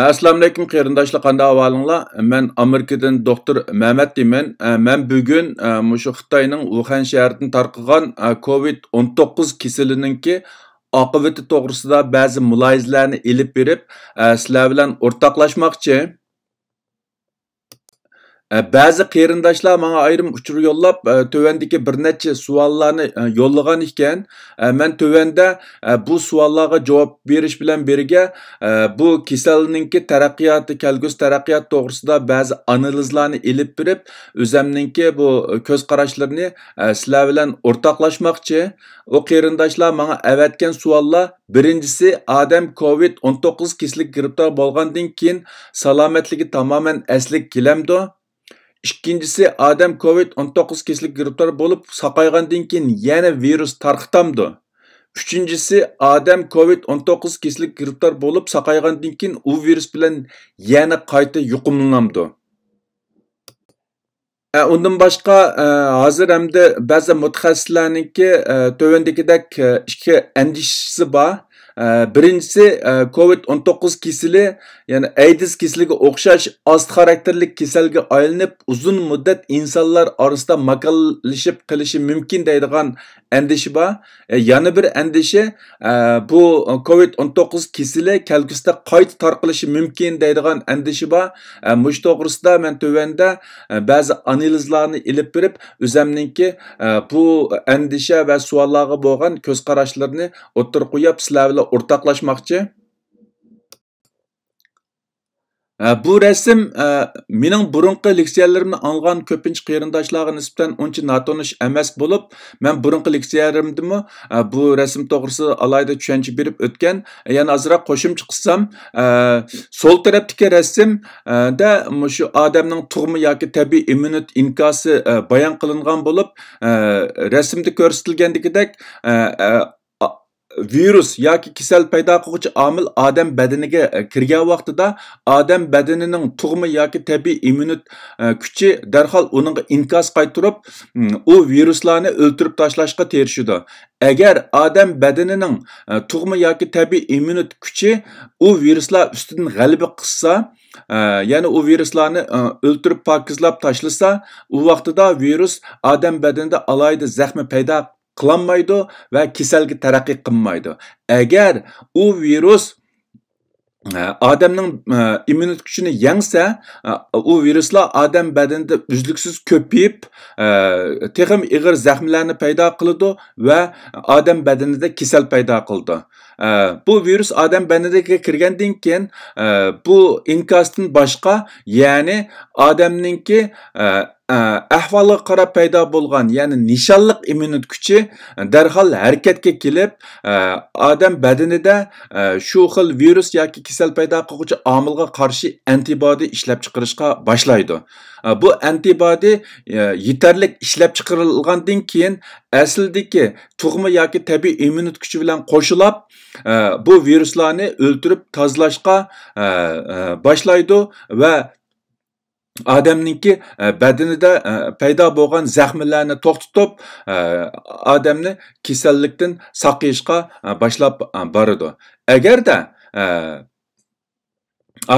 alaykum qarindoshlar qanday ahvolinglar? Men Amerikadan doktor Mehmet deyman. Men bugun mushu Xitoyning Uxan shahridan tarqalgan COVID-19 keselininki oqibati to'g'risida ba'zi mulohazalarni ilib berib, sizlar bilan o'rtoqlashmoqchi. E, ba'zi qarindoshlar menga ayrim uchur yo'llab e, tuvandagi bir necha savollarni e, yo'llagan ekan man tuvanda bu savollarga javob berish bilan birga bu kasalninki taraqqiyoti kelgusi taraqqiyot to'g'risida ba'zi analizlarni ilib berib o'zimninki bu köz qaraşlarını sizlar bilan o'rtoqlashmoqchi u qarindoshlar menga avatgan savollar birinchisi odam covid 19 to'qqiz kasallik giribtor bo'lgandan keyin salomatligi tamoman asliga kelamdi Ишкенчесі адам COVID-19 кеслік гриптар болып, сақайған денкен яны вирус тарқытамды. Үшінчесі адам COVID-19 кеслік гриптар болып, сақайған денкен о вирус білен яны қайты юқымынамды. Оның башқа, азыр әмді бәзі мұтқасыланың ке төвендекедек ішке әндішісі ба. Ee, birincisi e, COVID-19 kesili, ya'ni AIDS kesiliga o'xshash ost xarakterli kasalga aylanib, uzun muddat insonlar orasida maqallashib kalışı mümkün deydigan endişi bor. yani bir endişe bu COVID-19 kesili kelgusida qayta tarqalishi mumkin deydigan endişi bor. E, e, mush to'g'risida men tuvanda ba'zi analizlarni ilib berib, o'zimninki bu endişe ve savollarga bo'lgan ko'z qarashlarni o'tirib qo'yib, sizlar Ortaklaşmakçı. Ee, bu rasm mening burunqi anlayan olgan ko'pincha qarindoshlarga nisbatan uncha notanish emas ben men burunqi leksiyalarimdimi e, bu resim doğrusu alayda tushuncha birip ötken e, yani azıra koşum çıksam e, sol resim de şu shu odamning ya ki tabiiy immunit bayan bayon qilingan resimde rasmda ko'rsatilgandagidek virus yoki kasal paydo qiluvchi omil odam badaniga e, kirgan vaqtida odam badanining tug'ma yoki tabiiy immunit e, kuchi darhol uninga inkas qaytirib u viruslarni o'ltirib tashlashga terishadi agar odam badanining e, tug'ma yoki tabiiy immunit kuchi u viruslar ustidan g'alaba qilsa ya'ni u viruslarni o'ltirib pokizlab tashlasa u vaqtida virus odam badanida alayida zaxmi paydo qilolmaydi va kasalga taraqqiy qilmaydi agar u virus e, odamning e, immunitet kuchini yangsa e, u viruslar odam badanida uzluksiz ko'payib texim ig'ir zaxmlarni paydo qiladi ve odam bedeninde kasal payda kıldı. bu virüs odam badaniga kirgandan keyin bu inkastın başka ya'ni odamninki ee, ahvoli qarab paydo bo'lgan ya'ni nishonliq immunit kuchi darhol harakatga kelib adam badanida shu xil virus ki kasal payda qiluvchi omilga qarshi antibody ishlab chiqarishga başlaydı. E, bu antibody e, yetarli ishlab chiqarilgandan keyin aslidagi ya ki tabiiy immunit kuchi bilan qo'shilib e, bu viruslarni öldürüp tozalashga başlaydı va Адамның бәдіні бәдінідә пайда болған зәхмілләрні тоқтытып адамны кеселліктен сақиышқа башлап барыды әгәр де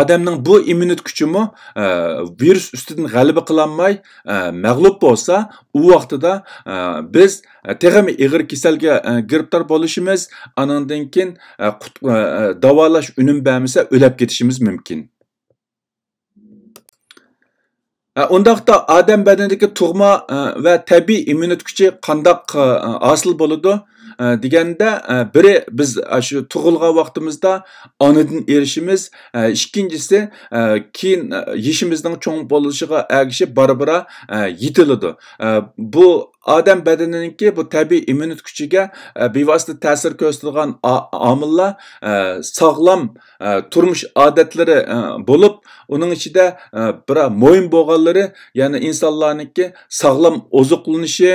адамның бұл иммунит күчімі вирус үстіден ғалібі қыланмай ә, болса ол уақытыда біз тегімі тегім кеселге ә, болышымыз анандан кейін давалаш үнім бәмесе өлеп кетішіміз мүмкін ئۇنداقتا ئادەم بەدىنىدىكى تۇغما ۋە تەبىئىي ئىممۇنىتېت كۈچى قانداق ھاسىل بولىدۇ Э, дегенде бірі э, біз ашу э, туғылға вақтымызда аныдын ерішіміз, ikkinchisi keyin yeshimizning cho'ng bo'lishiga ergishib bora bora bu odam badaniniki bu tabiiy immunit kuchiga bevosita ta'sir ko'rsatadigan omillar sog'lom turmush odatlari bo'lib uning ichida bir mo'yin bo'lganlari ya'ni insonlarniki sog'lom oziqlanishi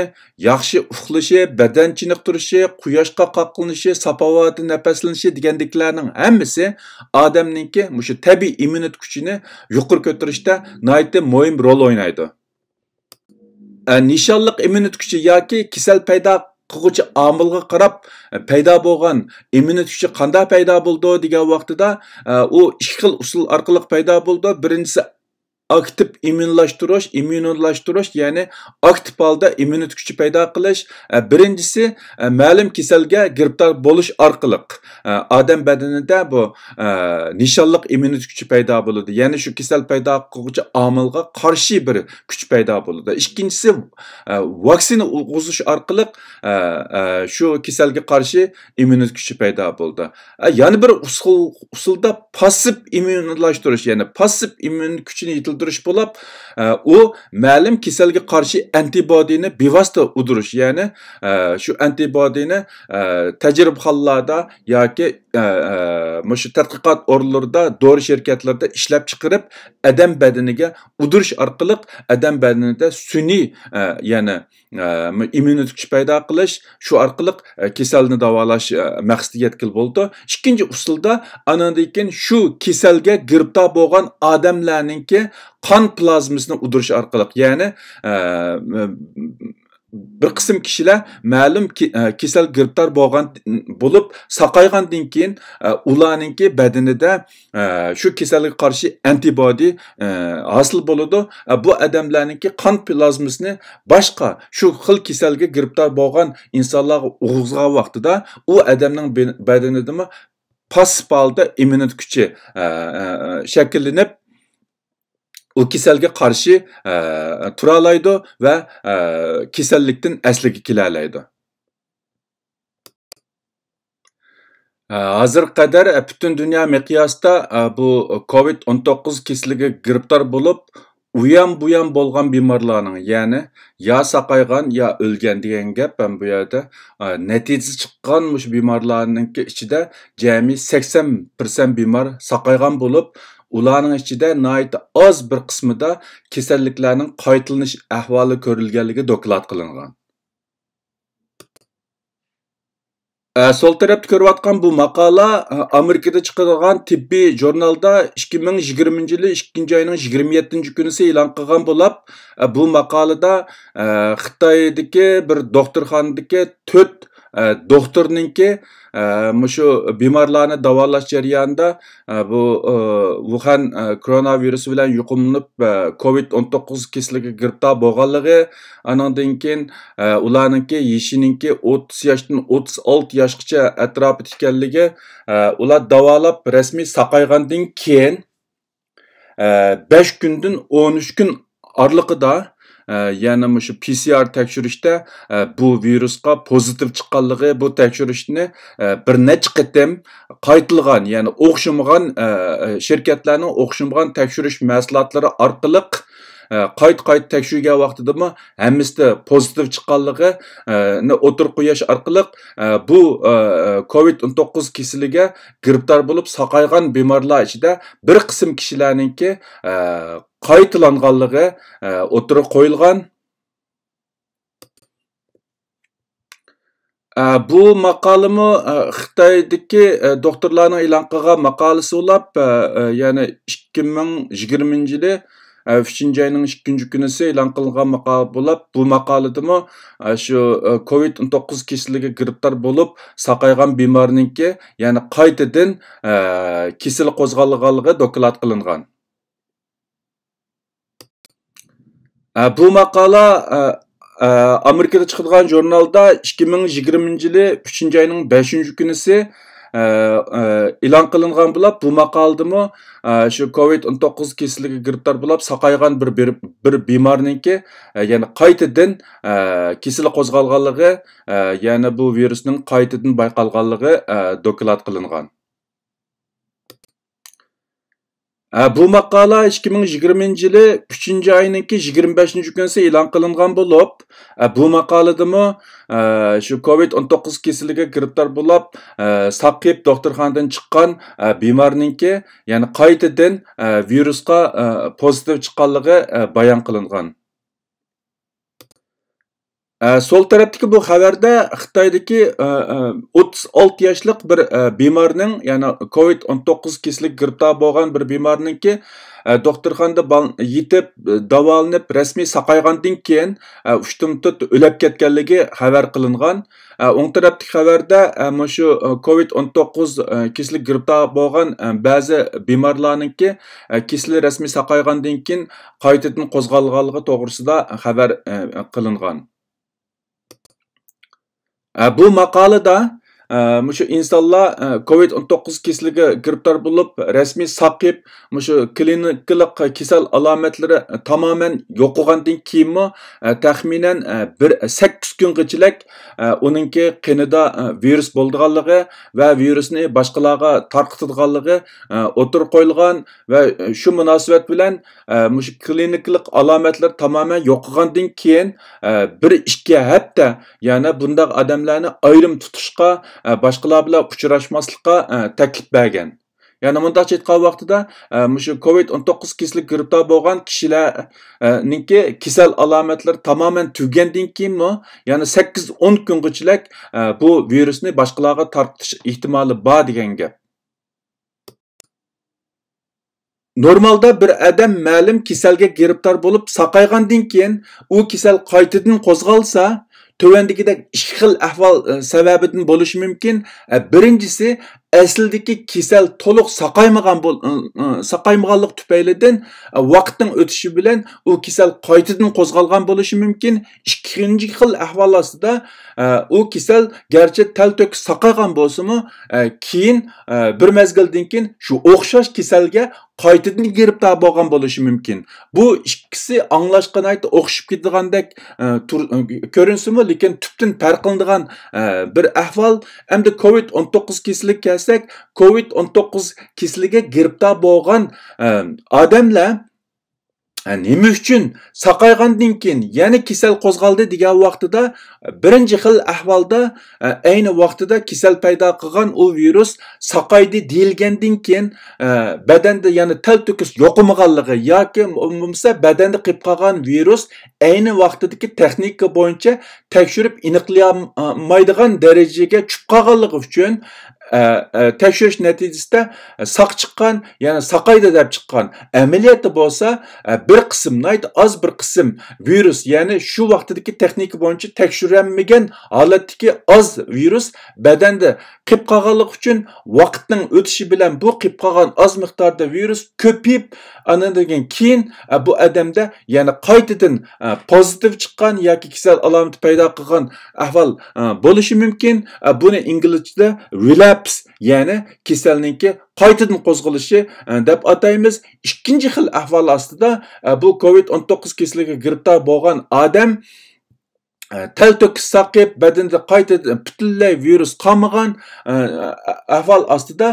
yaxshi uxlashi badan chiniqtirishi quyoshga qoqilinishi sapovati nafaslanishi degandiklarning hammasi odamninki shu tabiiy immunit kuchini yuqori ko'tarishda nihoyatda mo'yim rol o'ynaydi nishonliq immunit kuchi yoki kasal paydo qilguvchi omilga qarab paydo bo'lgan immunit kuchi qanday paydo bo'ldi degan vaqtida u ikki xil usul orqali paydo bo'ldi birinchisi Aktif immunlashtirish immunlashtirish ya'ni aktif halde immunitet kuchi paydo qilish e, birinchisi e, ma'lum kasalga giribdor bo'lish orqali e, odam badanida bu nishonliq immunitet kuchi paydo bo'ladi ya'ni şu kisel paydo qiluvchi omilga karşı bir kuch paydo bo'ladi İkincisi, vaksina uyg'uzish arkalık şu kiselge karşı immunitet kuchi paydo bo'ldi Yani bir usul usulda pasif immunlashtirish ya'ni pasif immun kuchini yetildi udurish bo'lib, e, u ma'lum kasalga qarshi antibodini bevosita udurish ya'ni e, shu antibodini e, tajribxonlarda yoki shu tadqiqot o'rinlarida, dori shirkatlarda ishlab chiqarib, odam badaniga udurish orqali odam badanida sun'iy, ya'ni immunitet kuch paydo qilish shu orqali kasalni davolash maqsadi yetkil bo'ldi ikkinchi usulda anandan shu kasalga girta bo'lgan odamlarninki qon plazmasini udirish orqali ya'ni bir qism kişiler ma'lum ki, e, kasal giribdor bo'lgan bo'lib saqaygandan keyin e, ularninki badanida e, shu kasalga qarshi antibody e, hosil bo'ladi e, bu odamlarninki qon plazmasini boshqa shu xil kasalga giribdor bo'lgan insonlarga uyg'izgan vaqtida u odamning badanidami mi holda immunitet kuchi e, shakllanib u karşı qarshi e, tura oladi va e, kasallikdan asliga kela oladi e, Hazır kadar bütün dünya miqyasida bu COVID-19 kesiliga griptar bulup uyan buyan bo'lgan bemorlarning, ya'ni ya sakaygan ya ölgen degan gap ham bu yerda natija chiqqan mush bemorlarningki ichida jami 80% bemor saqaygan bo'lib, ұланың ішчі де найты аз бір қысымыда кесерліклерінің қайтылныш әхвалы көрілгелігі доклад қылынған. Сол тарапт көріп атқан бұл мақала Америкида чықыдыған типбі журналда 2020-лі үшкенжайының 27-тің жүкінісі илан қыған болап, бұл мақалада Қыттайы бір доктор ханды төт Э, doktorninki э, shu bemorlarni davolash jarayonida э, bu Wuhan koronavirusi bilan yuqumlanib COVID-19 kasaliga girta bo'lganligi anandan keyin e, ularningki yeshininki 30 yoshdan 36 yoshgacha atrof etganligi e, ular davolab rasmiy saqaygandan keyin 5 e, kundan 13 kun orliqida yana mushu pcr tekshirishda e, bu virusga pozitiv chiqqanligi bu tekshirishni e, bir necha qitim qaytilgan ya'ni o'xshamagan e, shirkatlarni o'xshamagan tekshirish mahsulotlari orqali qayt qayt tekshirgan vaqtidami mı pozitiv позитив çıkanlığı ne otur COVID-19 kisilige giriptar болып сақайған bimarlar içinde bir kısım kişilerinki qaytılanğanlığı otur koyulgan bu maqolami бұл doktorlarning e'lon qilgan maqolasi bo'lib ya'ni ikki ming yigirmanchi Шинжайның үшкінші күнісі елан қылған мақалы болып, бұл мақалыды мы COVID-19 кесіліге кіріптар болып, сақайған бимарының ке, яны э, кесілі қозғалығалығы докілат қылынған. Э, бұл мақала э, Америкада чықылған журналда 2020-лі Шинжайның 5-ші күнісі Илан э ілан қылынған бұлап бұма қалдымы? COVID-19 кесілгі гриттер болып сақайған бір бір беймарның кесілі яғни қайтыдан бұл вирусның қайтыдан байқалғандығы доклат қылынған. Ә, бұл мақала 2020 жылы 3 айының 25-ші күнсі илан қылынған болып, бұл мақалыды мы, COVID-19 кесілігі күріптар болып, ә, сақып доктор шыққан ә, ке, яны қайтыден вирусқа позитив шыққалығы баян қылынған ә, сол тараптыкі бұл хабарда қытайдыкі э, э, отыз ә, алты яшлық бір ә, бемарның яғни covid 19 тоғыз кесілік грипта болған бір бимарныңкі ә, докторханды бал, етіп ә, дауалынып рәсми сақайғандан кейін ә, үштім өліп кеткенлігі хабар қылынған ә, оң тараптік хабарда мышу ә, covid 19 тоғыз ә, кесілік грипта болған ә, бәзі бемарларныңке ә, кесілі рәсми сақайғандан кейін қайтадан қозғалғанлығы тоғрысыда хабар ә, қылынған Bu makalı da мушу инсонлар covid 19 кесилиге гирифтор болып, расмий сақып, мушу клиникалық кесел аламатлары тамамен жокугандан кийинми тахминен 1 8 күнгөчилек унинки кенида вирус болдуганлыгы ва вирусни башкаларга таркытылганлыгы отыр қойылған ва шу мунасабат менен мушу клиникалық аламатлар тамамен жокугандан кейін 1 2 апта яна бундай адамларны айрым тутушка boshqalar bilan uchrashmaslikqa taklif bergan ya'ni mundaqcha aytgan vaqtida mushu covid 19 kasallik giribdor bo'lgan kishilarninki kasal alomatlari tamoman tugagandan keyinmi ya'ni 8 o'n kungachilik bu virusni boshqalarga tarqatish ehtimoli bor degan gap Normalda bir odam ma'lum kasalga giribdor bo'lib saqaygandan keyin u kasal qaytadan qo'zg'alsa, tövendikidek işgil ahval e, sebebinden buluşu mümkün. E, birincisi aslidagi kasal to'liq saqaymagan saqaymaganlik tufaylidan vaqtning o'tishi bilan u kasal qaytadan qo'zg'algan bo'lishi mumkin ikkinchi xil ahvol ostida u kasal garchi tal to'k saqaygan bo'lsimi keyin bir mezgildan şu shu o'xshash kasalga qaytadan giribdor bo'lgan bo'lishi mumkin bu ikkisi anglashga o'xshab ketigandek ko'rinsimi lakin tubdan farqlanadigan bir ahvol hamda covid 19 kasallik kelsak COVID-19 kisliga giribdor bo'lgan odamlar e, e, nima uchun saqaygandan keyin yana kasal qo'zg'aldi degan vaqtida e, birinchi xil ahvolda ayni vaqtida kasal paydo qilgan u virus saqaydi deyilgandan keyin badanda yana tal to'kis yo'qilmaganligi ya ki badanda bedende qolgan virus aynı vaqtidagi texnika boyunca tekshirib aniqlayolmaydigan darajaga tushib qolganligi uchun ee, e, tekshirish natijasida e, sog' chiqqan ya'ni saqaydi deb chiqqan amaliyotda bo'lsa e, bir qism az bir qism virus ya'ni shu vaqtidagi texnika bo'yicha tekshirilmagan holatdagi az virus badanda qilib qolganligi uchun vaqtning o'tishi bilan bu qilib qolgan az miqdorda virus ko'payib anadan keyin bu odamda ya'ni qaytadan pozitiv chiqqan yoki kasal alomati paydo qilgan ahvol bo'lishi mumkin buni inglizchada relapse həbs, yəni kasallikka qaytadan qo'zg'alishi deb ataymiz. Ikkinchi xil ahvol ostida bu COVID-19 kasaliga giribtor bo'lgan odam тәл төкіс сақып, бәдінді қайты пүтілләй вирус қамыған әвал астыда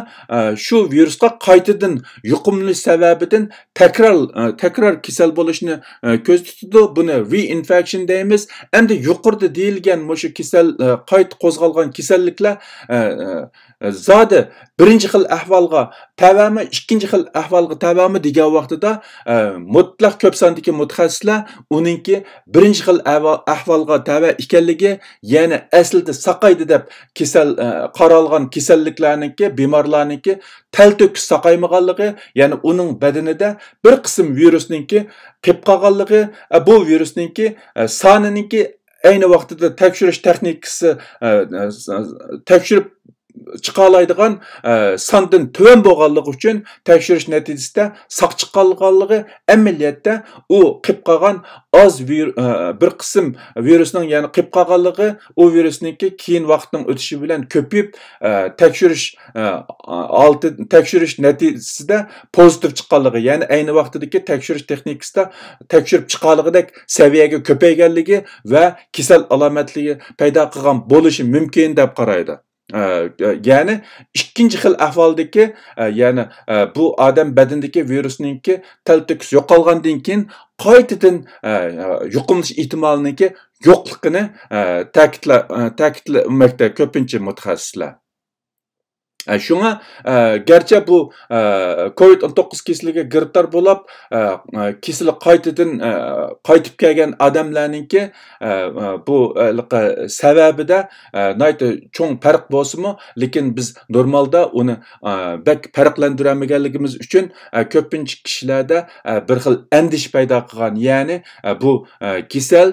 шу вирусқа қайтыдын юқымлы сәбәбідін тәкрар, тәкрар кесел болышыны көз тұтыды. Бұны reinfection дейміз. Әмді юқырды дейілген мұшы кесел, қайт қозғалған кеселліклі e, zodi birinchi xil ahvolga tavami ikkinchi xil ahvolga tavami degan vaqtida e, mutlaq ko'p sondagi mutaxassislar uningki birinchi xil ahvolga tava ekanligi ya'ni aslida saqaydi deb kasal e, qaralgan kasalliklarniki bemorlarniki tal to'kis saqaymaganligi ya'ni uning badanida bir qism virusninki qilib qolganligi bu virusninki sonininki ayni vaqtida tekshirish texnikasi tekshirib chiqa e, sandın sondan tuvan için uchun tekshirish natijasida saq chiqqanligi o u az qolgan oz e, bir qism virusning ya'ni qilib qolganligi u virusniki keyin vaqtning o'tishi bilan ko'payib e, tekshirish altı tekshirish natijasida pozitif chiqqanligi ya'ni ayni vaqtidagi tekshirish texnikasida tekshirib chiqqanligidek saviyaga ko'payganligi va kasal alomatligi paydo qilgan boluşu mümkün deb qaraydi E, ya'ni ikkinchi xil ahvoldagi e, ya'ni e, bu odam badandagi virusninki tal yo'qolgandan keyin qaytadan yuqumlish ehtimaliniki yo'qligini ta'kidlamoqda ko'pincha mutaxassislar shunga garchi bu covid 19 kesiliga girtar bo'lib kesili qaytadan qaytib kelgan odamlarninki bu sababida nayta cho'ng farq bo'lsinmi lekin biz normalda uni bak farqlantiramaganligimiz uchun ko'pincha kishilarda bir xil andish paydo qilgan ya'ni bu kasal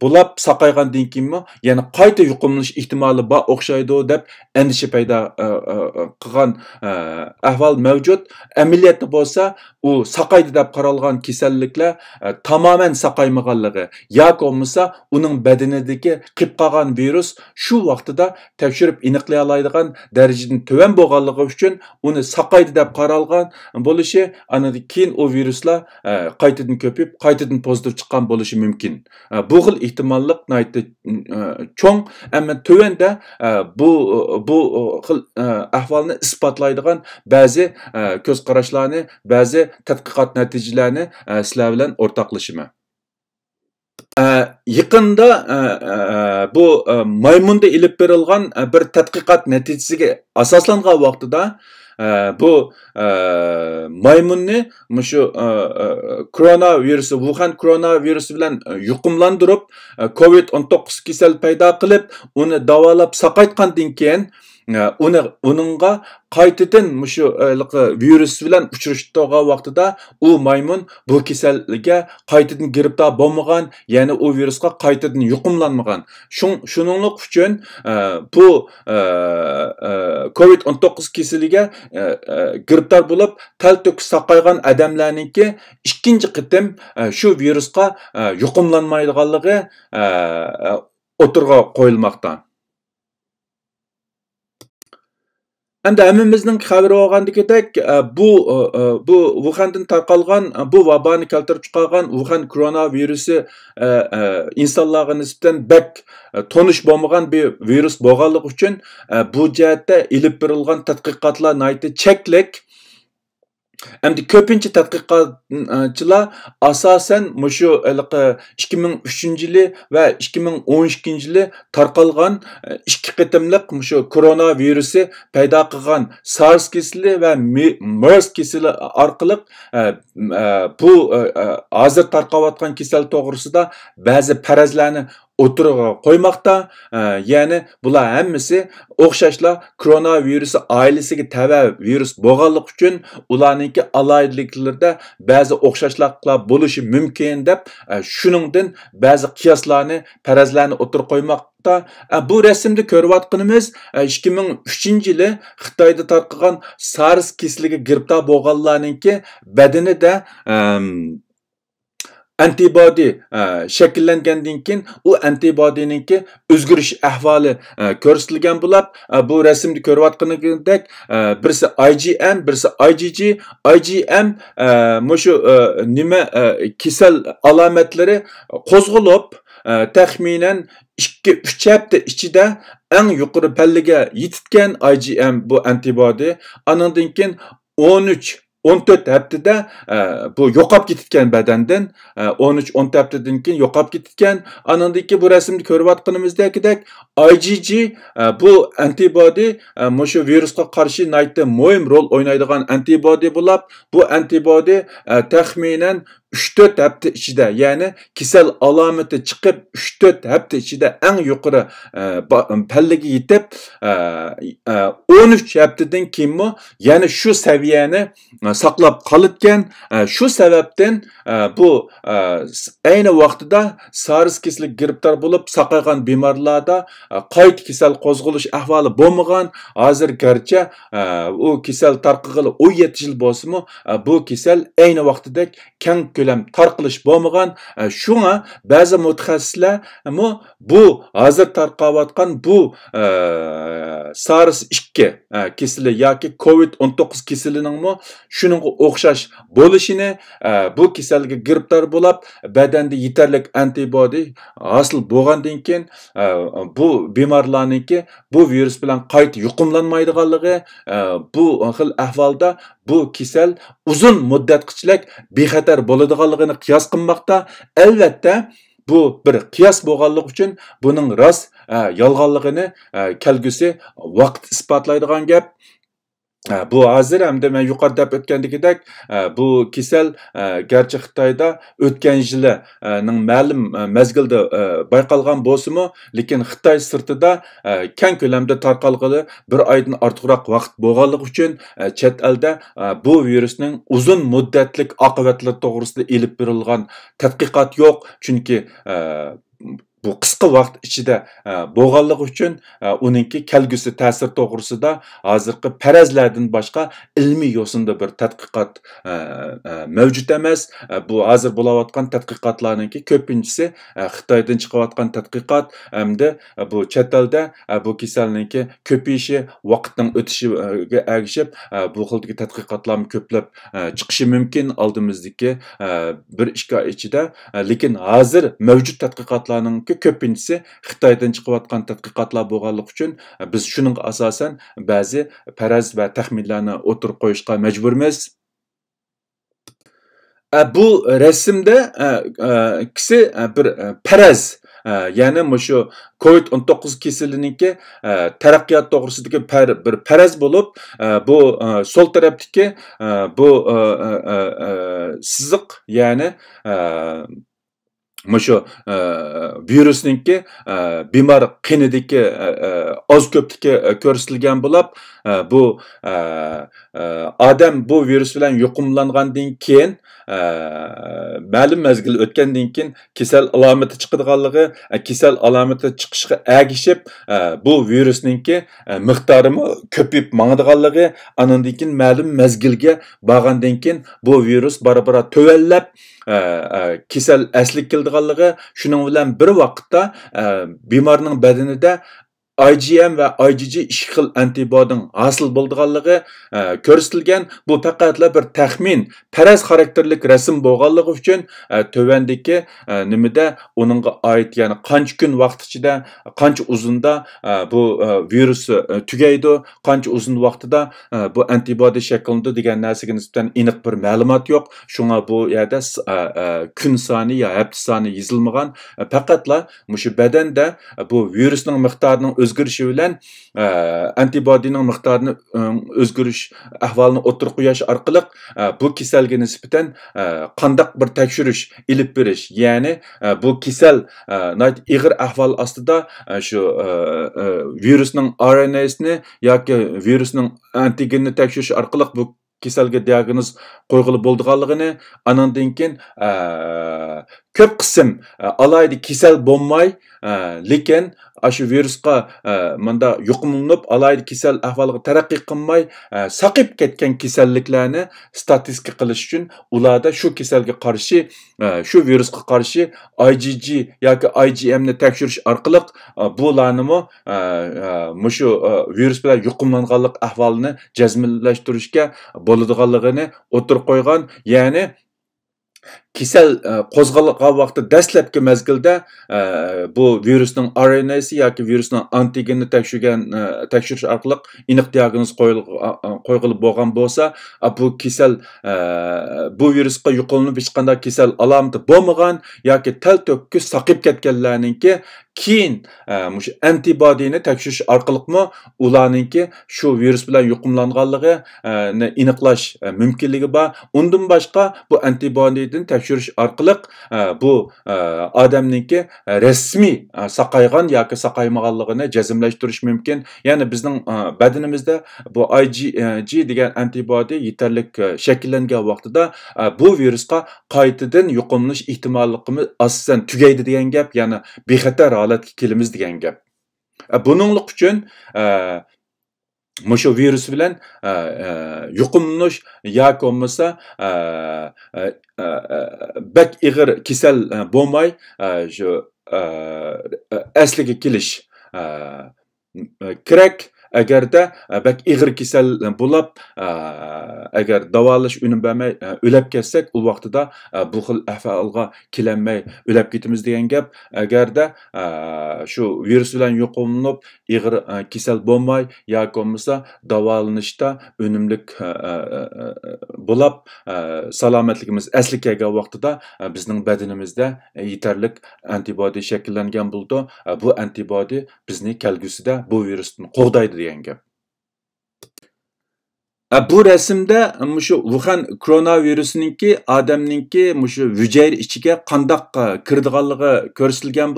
bulab saqaygandan keyinmi yana qayta yuqumlanish ehtimoli bor o'xshaydi deb andisha пайда қылған әхвал мәуджуд әмілеті болса ол сақайды деп қаралған кеселлікле ә, тамамен сақаймағанлығы я болмаса оның бәдінедегі қиып қалған вирус шу уақытыда тәпшіріп инықлай алайдыған дәрежедің төмен болғанлығы үшін оны сақайды деп қаралған болышы анадан кейін ол вирусла ә, қайтадан көпіп қайтадан позитив шыққан болышы мүмкін бұл хыл ихтималлық ә, чоң әмі төменде бұл бұл xil ahvolni isbotlaydigan ba'zi ko'zqarashlarni ba'zi tadqiqot natijalarini sizlar bilan o'rtoqlashiman yaqinda bu maymunda ilib berilgan bir tadqiqot natijasiga asoslangan vaqtida bu maymunni shu koronavirusi vuhan koronavirusi bilan yuqumlandirib covid to'qqiz kasal paydo qilib uni davolab saqaytgandan keyin Onunla qaytadan mushu e, virus bilan uchrashgan vaqtida u maymun bu kasalga qaytadan giribdor bo'lmagan ya'ni o u virusga qaytadan yuqumlanmagan shuninliq uchun e, bu e, covid 19 kasaliga giribdor tel tal to'kis saqaygan odamlarniki ikkinchi qitim shu virusga yuqumlanmaydiganligi o'tirg'a qo'yilmoqda Әнді әміміздің қабірі оғандыкедек бұ, бұ Ухандан тақалған, бұ вабаны кәлтіріп чықалған Ухан коронавирусы инсанларға нисбтен бәк тоныш болмаған bir virus болғанлық үшін бұ жәетте ilip birilgan tadqiqotlar найты чеклік Әмді көпінші тәтқиқатчылар асасен мұшу 2003 жылы вә 2012 жылы тарқалған ішкі қытымлық мұшу коронавирусы пайда қылған SARS кесілі вә MERS кесілі арқылық бұл азыр тарқаватқан кесел тоғырсыда бәзі пәрәзләні o'tirig'i qo'ymoqda ee, ya'ni bular hammasi o'xshashlar koronavirusi oilasiga tava virus bo'lganligi uchun ularniki alayliklarda ba'zi o'xshashliklar bo'lishi mumkin deb shuningdan e, ba'zi qiyoslarni farazlarni o'tirib qo'ymoq Hatta e, bu resimde körüvatqınımız e, 2003 yılı Xitayda takılan SARS kisligi girpta boğallarının bedeni de e, antibody shakllangandan e, o u ki o'zgarish ahvoli ko'rsatilgan bo'lib bu resimde rasmda ko'rayotganingdek birisi igm birisi igg igm e, mushu e, nima kasal alomatlari qo'zg'ilib taxminan ikki uch hafta ichida eng yuqori pallaga yetitgan igm bu antibody anandan keyin 13 14 haftada e, bu yoqab ketgan badandan 13-10 e, haftadan keyin yoqab ketgan anandiki bu rasmni ko'ryotganimizdagidek igg e, bu antibody mushu virusga qarshi naytda muhim rol o'ynaydigan antibody bo'lib bu antibody taxminan 3-4 hafta ichida ya'ni kisel alomati chiqib 3-4 hafta ichida eng yuqori e, pallaga yetib 13 e, e, haftadan keyinmi yana shu saviyani saqlab qolitgan shu sababdan bu ayni vaqtida sars kasallik giribdor bo'lib saqaygan bemorlarda qayta kasal qo'zg'alish ahvoli bo'lmagan hozir garchi u kasal tarqag'ili 17 yil bo'lsinmi bu kisel ayni vaqtidek keng ko'lam tarqilish bo'lmagan shunga ba'zi mutaxassislar bu hozir tarqayotgan bu SARS 2 kesili yoki COVID-19 kesiliningmi shuningga o'xshash bo'lishini bu kasalga giribdor bo'lib badanda yetarli antibody hosil bo'lgandan keyin bu bemorlarniki bu virus bilan qayta yuqumlanmaydiganligi bu xil ahvolda bu kasal uzun muddatqichlik bexatar bo'ladiganligini qiyos qilmoqda albatta bu bir qiyos bo'lganligi uchun buning rost e, yolg'onligini e, kelgüsü vaqt isbotlaydigan gap bu hozir hamda man yuqorida aytib o'tgandagidek bu kasal garchi xitoyda o'tgan yillarning ma'lum ma'lum mazgilda bayqalgan bo'lsimi lekin xitoy sirtida keng ko'lamda tarqalg'ili bir oydan ortiqroq vaqt bo'lganligi uchun chet elda bu virusning uzun muddatlik oqibatlari to'g'risida ilib berilgan tadqiqot yo'q chunki bu qisqa vaqt ichida e, bo'lganligi uchun e, uninki kelgusi ta'sir to'g'risida hozirgi parazlardan boshqa ilmiy yo'sinda bir tadqiqot e, mavjud emas bu hozir bo'layotgan tadqiqotlarninki ko'pinchisi xitoydan chiqayotgan tadqiqot hamda bu chet elda bu kasalninki ko'payishi vaqtning o'tishiga ergishib bu xildagi tadqiqotlarni ko'plab chiqishi mumkin oldimizdagi bir ikki oy ichida lekin hozir mavjud tadqiqotlarning чөнкі көпіншісі қытайдан шығып жатқан тадқиқатлар болғандығы үшін біз шұның асасан бәзі пәрәз бә тәхмилләрні отыр қойышқа мәжбүрміз ә, бұл рәсімді кісі бір ә, пәрәз ә, яғни covid 19 тоғыз кеселінікі ә, тараққият тоғрысыдікі бір пәрәз болып бұл сол тараптікі бұл ә, сызық яғни mushu e, virusninki e, bemor qinidiki e, oz ko'pniki ko'rsatilgan bo'lib bu odam bu virus bilan yuqumlangandan keyin ma'lum mazgil o'tgandan keyin kasal alomati chiqadiganligi kasal alomati chiqishga agishib bu virusninki miqdorimi ko'payib mangadiganligi anandan keyin ma'lum mazgilga borgandan keyin bu virus bora bora tuvallab Ee, e, kisel eslik kildiğanlığı şunun bilen bir vaqtda e, bimarning badanida IgM va IgG ikki xil antibodyning hosil e, ko'rsatilgan. Bu faqatla bir taxmin, paraz xarakterlik rasm bo'lganligi uchun e, e nimada onunla ait, ya'ni qancha kun vaqt ichida, qancha uzunda e, bu e, virus tugaydi, qancha uzun e, bu antibodi shaklida degan narsaga nisbatan aniq bir ma'lumot yo'q. Shunga bu yerda kun soni sani hafta soni yozilmagan, faqatla mushu badanda bu virusning miqdorining өзгөрүшү менен антибодинин мыктарын әхвалының ахвалын отуруп арқылық аркылуу бул кеселге нисбетен бір бир текшериш илип бериш яъни бул кесел эгир ахвал астыда ушу вирустун рнсни yoki вирустун антигенни текшериш аркылуу бул keselga diagnoz qo'yg'ili bo'ldiganligini anandan keyin e, ko'p qism e, alaydi kasal bo'lmay e, lekin shu virusga e, manda yuqumlanib alaydi kasal ahvoliga taraqqiy qilmay saqib ketgan kasalliklarni statistika qilish uchun ularda shu kasalga qarshi shu virusga qarshi igg yoki igmni tekshirish orqali bularnimi mushu virus bilan yuqumlanganlik ahvolini jazmlashtirishga bo'ladiganligini o'tirib qo'ygan ya'ni Kisel, kesel қозғалған vaqti dastlabki мезгілде e, bu virusning RNAsi yoki virusning antigenini tekshirgan e, tekshirish orqali aniq diagnoz qo'yilib boğan bo'lsa bu kesal e, bu virusga yuqumlanib hech qanday kesal alomati bo'lmagan ki tal to'kkis saqib ketganlarninki keyin mushu antibodini mı, orqaliqmi ularninki shu virus bilan yuqumlanganligi aniqlash mumkinligi Ba, undan boshqa bu antibodini tekşürüş orqali e, bu e, odamniki rasmiy e, saqaygan yoki saqaymaganligini cezimleştiriş mumkin ya'ni bizning badanimizda bu igg degan antibody yetarli shakllangan vaqtida bu virusga qaytadan yukunluş ehtimolligimiz asosan tugaydi degan gap ya'ni bexatar holatga kilimiz degan gap buninglik uchun Мышу вирус белән юқымлыш яки болмаса бәк игыр кисел булмай әслиге килеш кирәк eğer agarda e, bak ig'ir kasal bo'lib agar e, davolash unib bermay o'lab ketsak u vaqtida e, bu xil ahvolga kelanmay o'lab Eğer de şu agarda shu virus bilan yo'qolinib ig'ir kasal bo'lmay yoki bo'lmasa davolanishda bulup, bo'lib salomatligimiz asli kelgan vaqtida bizning bedenimizde yeterlik antibodiy shakllangan buldu. bu antibodiy bizni kelgusida bu virusni qo'g'daydi deganga e, bu rasmda e, mushu vuhan koronavirusiningki odamningki mushu ішіге ichiga qandoq kirdiganligi ko'rsatilgan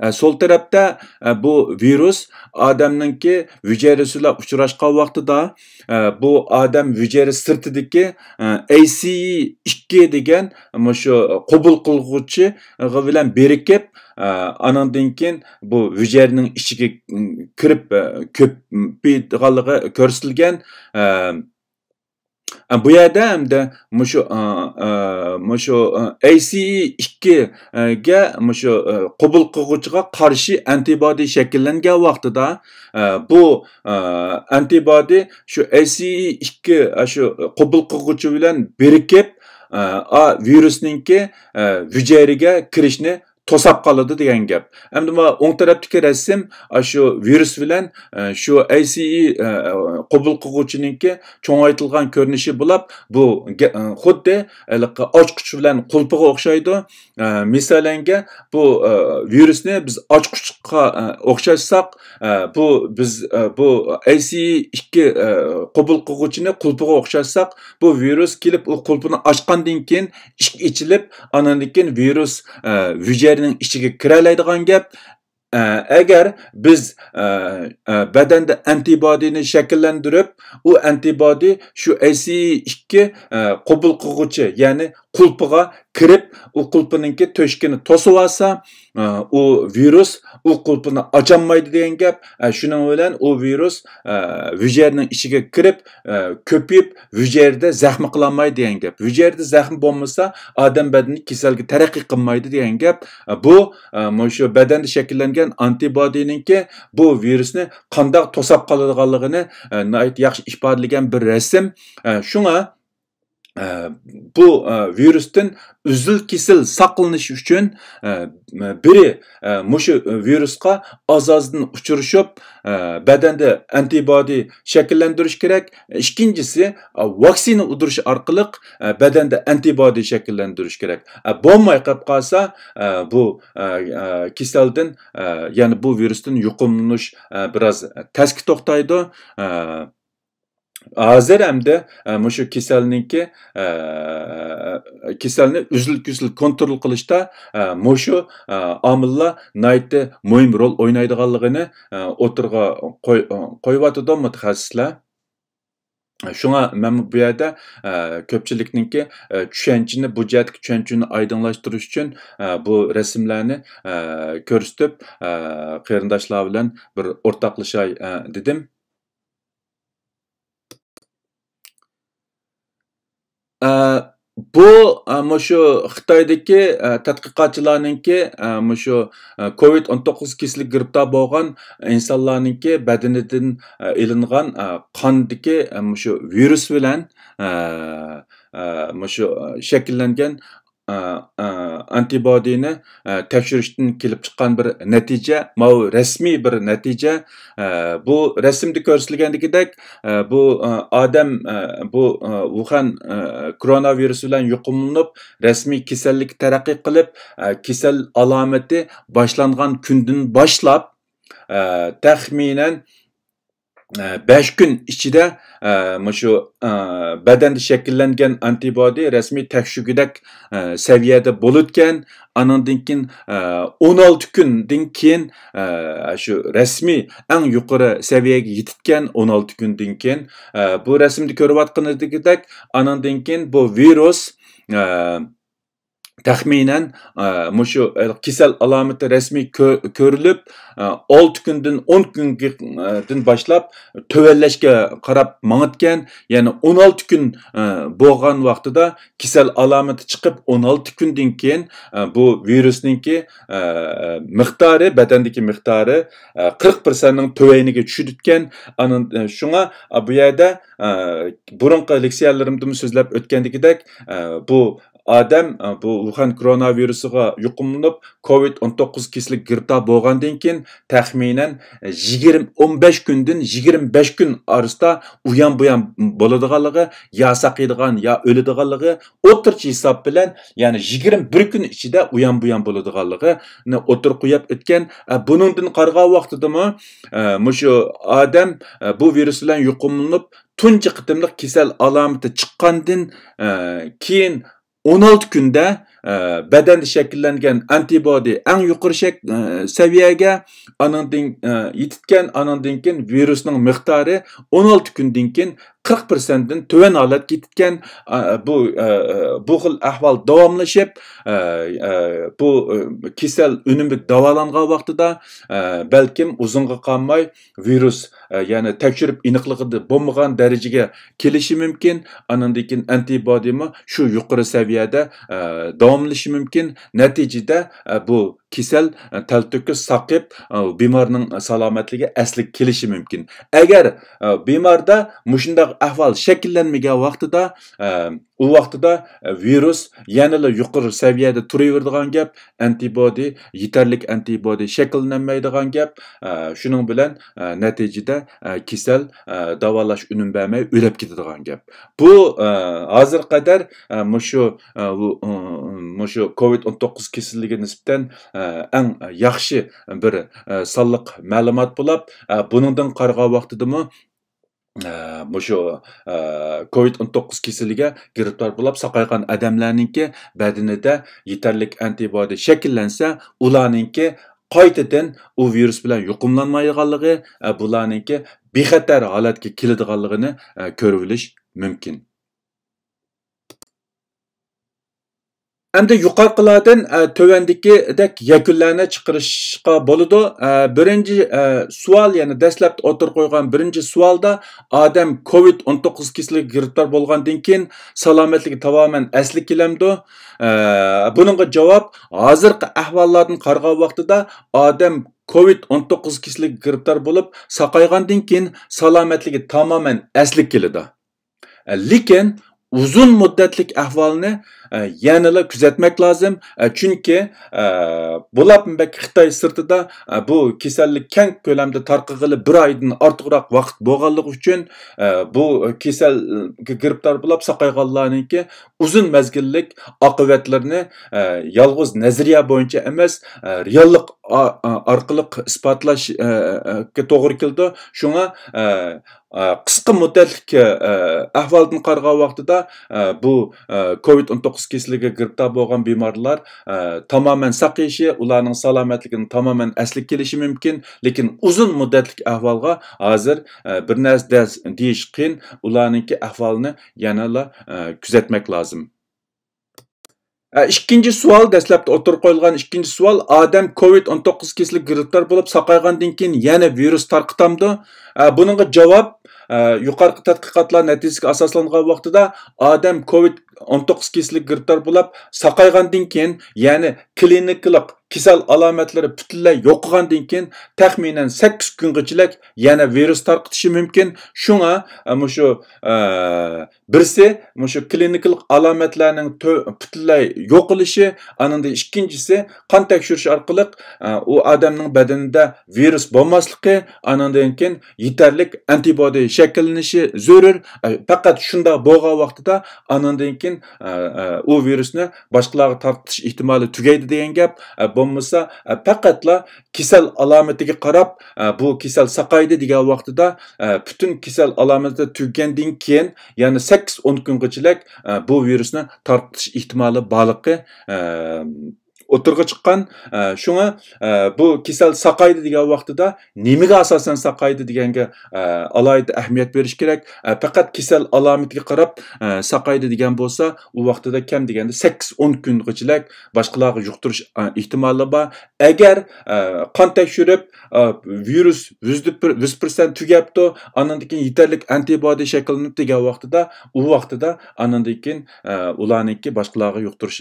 Э, сол тарапта bu э, вирус adamninki hücresiyle uçraşkan vaqtida bu адам hücre sırtidagi ACE2 деген shu qabul qilg'uvchi bilan birikib anandan keyin bu hücrening ішіге кіріп ko'paydiganligi көрсетілген bu yerda hamda mushu e, e, mushu e, ace ikkiga mushu qubul qilg'uvchiga qarshi antibody Vakti vaqtida bu antibody şu ace şu shu qubul qilg'uvchi bilan birikib virusninki hujayraga kirishni to'sab qoladi degan gap endi ma o'ng tarafdagi rasm shu virus bilan e, shu ace e, qabul qilg'uvchiniki cho'ngaytilgan ko'rinishi bo'lib bu e, xuddi ochqich bilan qulpiga o'xshaydi Ee, misalanga e, e, e, bu virüs ne biz aç ochqichqa okşasak bu biz bu aci ikki qubul qilg'uvchini qulpiga okşasak bu virus kelib u qulpini ochgandan keyin ishq ichilib anandan keyin virus hujayraning ichiga kiralaydigan gap agar biz badanda antibodini shakllantirib u antibodi shu aci ikki qubul qilg'uvchi ya'ni құлпыға кіріп у құлпыныңки төшкені тосып алса у вирус у құлпыны ачалмайды деген гәп шуның белән у вирус вүжернең ішіге кіріп көпейіп вүжерде зәхми қылалмайды деген гәп вүжерде зәхм болмаса адам бәдәне кеселге тәрәққи қылмайды деген гәп бұл мұшу бәдәнде шәкілленген антибодиныңки бұл вирусны қандай тосап қаладығанлығыны yaxshi ifodalagan бір rasm e, shunga ә, э, бұл э, вирустың үзіл кесіл сақылыныш үшін э, бірі ә, мұшы вирусқа азаздың ұшырышып ә, бәденді антибоди шәкілләндіріш керек ішкіншісі ә, вакцина ұдырыш арқылық ә, бәденді антибоди шәкілләндіріш керек ә, болмай қап қалса бұл ә, яғни бұл вирустың юқымыныш біраз тәскі тоқтайды hozir hamda e, mushu kasalniki e, e, kasalni uzil kusil kontrol qilishda mushu omillar nayti muhim rol o'ynaydiganligini o'tirg'a qo'yyotidi mutaxassislar shunga man bu yerda ko'pchilikninki tushanchini bu jihatdagi tushunchani oydinlashtirish uchun bu rasmlarni ko'rsatib qarindoshlar bilan bir o'rtoqlashay dedim bu shu xitoydagi tadqiqotchilarninki shu covid o'n to'qqiz kasallik giribtor bo'lgan insonlarninki badanidan ilingan qondagi shu virus bilan shu shakllangan antibodini tekshirishdan kelib chiqqan bir natija mau rasmiy bir natija bu rasmda ko'rsatilgandagidek bu odam bu uxan koronavirus bilan yuqumlanib rasmiy kasallik taraqqiy qilib kasal alomati boshlangan kundan boshlab taxminan 5 kun ichida e, mana shu e, badanda shakllangan antibody rasmiy tekshiruvidak e, saviyada bulutken anandan keyin 16 kundan keyin shu rasmiy eng yuqori saviyaga yetitgan 16 kundan keyin bu rasmda ko'rib ko'rayotganingizdek anandan keyin bu virus taxminan e, mushu e, kasal alomati rasmiy ko'rilib e, olti kundan o'n kundan boshlab tuvanlashga qarab mangitgan ya'ni o'n olti kun bo'lgan vaqtida kasal alomati chiqib o'n olti kundan keyin bu virusninki miqdori badandagi miqdori qirq prosentning tuvayniga tushirtgan shunga bu yerda burunqi leksiyalarimda so'zlab o'tgandagidek bu адам бұл ухань коронавирусыға юкумланып covid 19 кесілік гірта болғандан кейін тахминан 20-15 күндін 25 күн арыста уян бұян боладығалығы я сақидыған, я өлідіғалығы отырчы есап менен яны 21 күн ичинде уян буян болодуганлыгы отур куяп өткөн бунуңдун карга вактыдамы мұшы ә, адам бұл вирус менен юкумланып тунчы кесел аламаты чыккандын ә, кейін 16 günde ee, beden shakllangan antibody eng yuqori e, seviyaga anandan e, yetitgan anandan keyin virusning miqdori 16 kundan keyin 40 persentdan tuvan holatga yetitgan e, bu bu xil ahvol davomlashib bu kasal unumli davolangan vaqtida balkim uzunga qolmay virus ya'ni tekshirib aniqlig'ida bo'lmagan darajaga kelishi mümkün anandan keyin antibodimi şu yukarı seviyede davom davomlashi mumkin natijada e, bu kisel e, taltökka saqib e, bemorning salomatligiga asli kelishi mumkin agar e, bemorda mushundoq ahvol shakllanmagan o u vaqtida virus yukarı seviyede saviyada turaveradigan gap antibody yeterlik antibody shakllanmaydigan gap shuning bilan natijada kasal davolash unum bermay o'lib ketadigan gap bu hozir kadar muşu muşu covid 19 kasalligi nisbatan Э, әң э, яхшы э, бір саллық мәлімат болып, бұныңдан қарға вақтыдымы мұшу COVID-19 кеселіге гиріптар болып сақайған адамларныңке бәдініде етерлік антибиоти шәкілленсе, уланыңке qaytadan u virus bilan yuqumlanmaydiganligi bularninki bexatar holatga keladiganligini ko'rilish mumkin endi yuqorqilardan e, tövəndikidək yakunlarni chiqarishga bo'ladi. E, birinchi e, savol, ya'ni dastlab o'tir qo'ygan birinchi savolda odam covid to'qqiz kasalligiga giriftor bo'lgandan keyin salomatligi tamoman asli kelamdi. buninga javob hozirgi ahvollardan qargan vaqtida odam covid o'n to'qqiz kasalligiga giriftor bo'lib, saqaygandan keyin salomatligi tamoman asli keladi. Lekin uzun muddatlik ahvolni yanila kuzatmak lozim chunki bo'lab xitoy sirtida bu kasallik kang ko'lamda tarqag'ili bir oydan ortiqroq vaqt bo'lganligi uchun bu kasalga giribdor bo'lib soqayganlarniki uzun mazgillik oqibatlarni yolg'iz nazariya bo'yicha emas reallik e, orqali isbotlashga e, to'g'ri keldi shunga e, qisqa muddatlik ahvolni qaragan vaqtida bu covid 19 nukus kesiliga giribtor bo'lgan bemorlar tamoman saqayishi ularning salomatligini tamoman asli kelishi mumkin lekin uzun muddatlik ahvolga hozir bir narsa deyish qiyin ularninki ahvolini yanala kuzatmak lozim ikkinchi savol dastlabda o'tirib qo'yilgan ikkinchi savol odam covid 19 to'qqiz kesili болып, bo'lib saqaygandan keyin yana virus tarqitamdi javob Ee, yuqorqi tadqiqotlar natijasiga asoslangan vaqtida odam covid 19 keslik giribdor bo'lib saqaygandan keyin ya'ni klinikalik kasal alomatlari butunlay yo'qolgandan keyin taxminan 8 kungachilik yani virus tarqatishi mumkin shunga e, mushu e, birsi mushu kliniklik alametlerinin butunlay yo'qolishi ananda ikkinchisi qon tekshirish orqali o e, adamın badanida virus bo'lmasligi anında keyin yetarlik antibodiy shakllanishi zarur faqat shunda bo'lgan vaqtida anandan keyin u virusni boshqalarga tortish ehtimoli tugaydi degan gap bo'lmasa faqatla kasal alomatiga qarab bu kasal saqaydi degan vaqtida butun kasal alomati tugandan keyin ya'ni sakkiz o'n kungachilik bu virusni tortish ehtimoli borligi o'tirg'i chiqqan shunga e, e, bu sakaydı saqaydi degan vaqtida nimaga asosan saqaydi deganga e, alohida ahamiyat berish kerak faqat kasal alomatiga qarab saqaydi degan bo'lsa u vaqtida kam deganda sakkiz o'n kungachilik boshqalarga yuqtirish ehtimoli ba. agar qon tekshirib virus yuz persent tugabdi andan keyin yetarli antibody shakllanib degan vaqtida u vaqtida andan keyin ularniki boshqalarga yuqtirish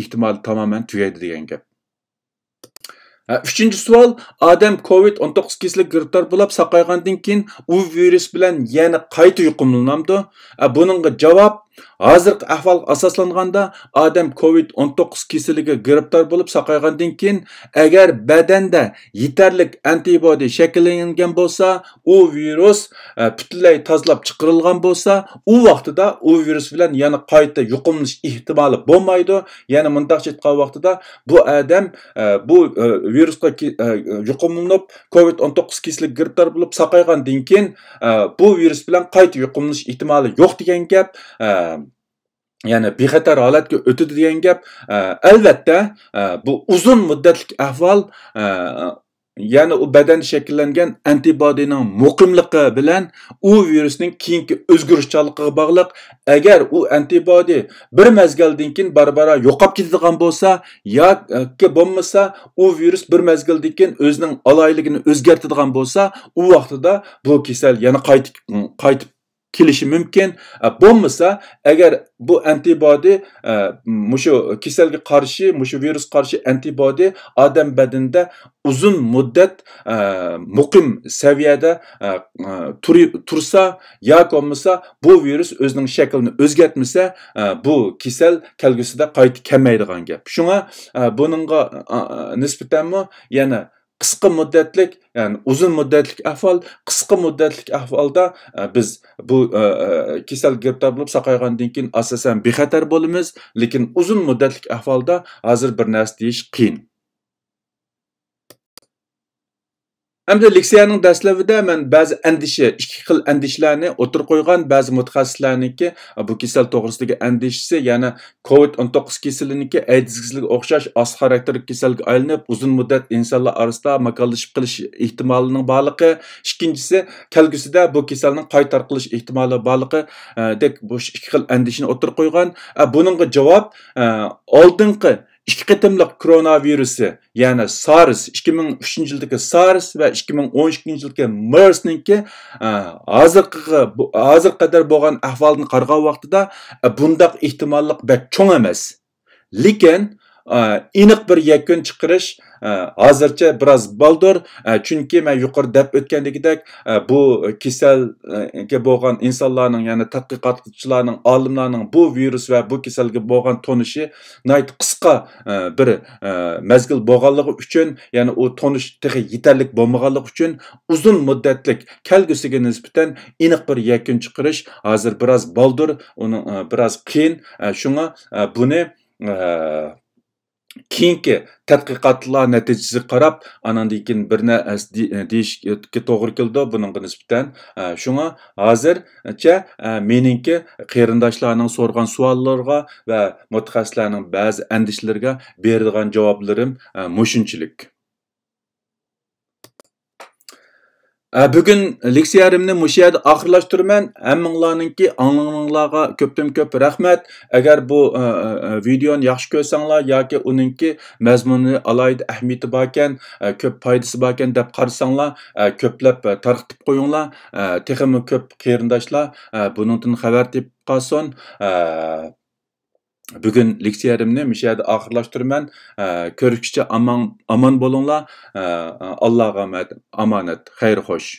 ehtimoli tamoman tugaydi deydi деген кеп Үшінші суал, адам COVID-19 кесілі ғырттар болып сақайғандың кейін у вирус білән яны қайты үйқымылынамды. Бұныңғы жауап hozirgi ahvolga asoslanganda odam covid 19 kasaliga giriptar bo'lib saqaygandan keyin agar badanda yetarli antibody shakllangan bo'lsa u virus butunlay tozalab chiqarilgan bo'lsa u vaqtida u virus bilan yana qayta yuqumlanish ehtimoli bo'lmaydi yana mundaqcha aytgan vaqtida bu odam bu virusga yuqumlanib covid 19 kasaliga giriptar bo'lib saqaygandan keyin bu virus bilan qayta yuqumlanish ehtimoli yo'q degan gap ya'ni bexatar holatga o'tadi degan gap albatta bu uzun muddatlik ahvol ya'ni u badan shakllangan antibodining muqimligi bilan u virusning keyingi o'zgarishchanligiga bog'liq agar u antibodi bir mezgildan keyin barbara yo'qolib ketadigan bo'lsa yoki bo'lmasa u virus bir mezgildan keyin o'zining oloyligini o'zgartiradigan bo'lsa u vaqtida bu kasal yana qaytib qaytib kelishi mumkin e, bo'lmasa agar bu antibody e, mushu kasalga qarshi mushu virus qarshi antibody odam badanida uzun muddat e, muqim saviyada tursa yoki bo'lmasa bu virus o'zining shaklini o'zgartmasa bu kasal kelgusida qayta kamaydigan gap shunga buningga nisbatanmi yana қысқы мүддәтлік яғни ұзын мүддәтлік ахвал қысқы мүддәтлік ахвалда біз бұл ә, кесел грипп табылып сақайғаннан кейін асасан бейхатар боламыз лекин ұзын мүддәтлік ахвалда әзір бір нәрсе еш қиын Әмді лексияның дәсләвідә мен бәзі әндіші, ішкі қыл әндішләні отыр қойған бәзі мұтқасыларынікі, бұл кесел тоғырыстығы әндішісі, яны COVID-19 кеселінікі әйдізгізілік оқшаш аз характер кеселгі айлынып, ұзын мұддәт инсанлар арасында мақалышып қылыш ихтималының балықы. Ишкіншісі, кәлгісіде бұл кеселінің қайтар қылыш ихтималы балықы, дек бұл ішкі қыл әндішіні отыр қойған. Бұныңғы жауап, алдыңғы ikki qitimliq koronavirusi ya'ni sars 2003 yildagi sars va 2012 yildagi mersninki hozirgi hozir qadar bo'lgan ahvolni qaragan vaqtida bundaq ehtimollik bak cho'ng emas lekin aniq э, bir yakun chiqarish э, hozircha biroz boldir э, chunki man yuqori deb o'tgandagidek bu kasalga bo'lgan insonlarning ya'ni tadqiqotchilarning olimlarning bu virus va bu kasalga bo'lgan tonishi qisqa e, bir e, mazgil bo'lganligi uchun ya'ni u tonish yetarli bo'lmaganligi uchun uzun muddatlik kelgusiga nisbatan aniq bir yakun chiqarish hozir biroz boldir uni e, biroz qiyin shunga buni кейінгі тәтқиқатлар нәтижесі қарап анан кейін бір дейішке тоғыр келді бұның нісбітен шуңа әзірше меніңкі қарындашларның сұрған сұалларға вә мұтхәсләрнің бәзі әндішілерге бердіған жауаплырым мүшіншілік Ә, бүгін лексиярымны мұшияды ақырлаштырмен. Әміңларыныңки аңлыңларға көптім көп рахмет. Әгер бұл ә, ә, видеоны яқшы көрсаңлар, яки оныңки мәзмұны алайды әхметі бакен, көп пайдасы бакен деп қарсаңлар, көплеп тарқытып қойыңлар. Текімі көп керіндашла бұныңтын хабар деп қасон. Бүгін лекциярымны мүшәді ақырлаштырмен. Көрікші аман аман болыңла. Аллаға аманат. Хайр хош.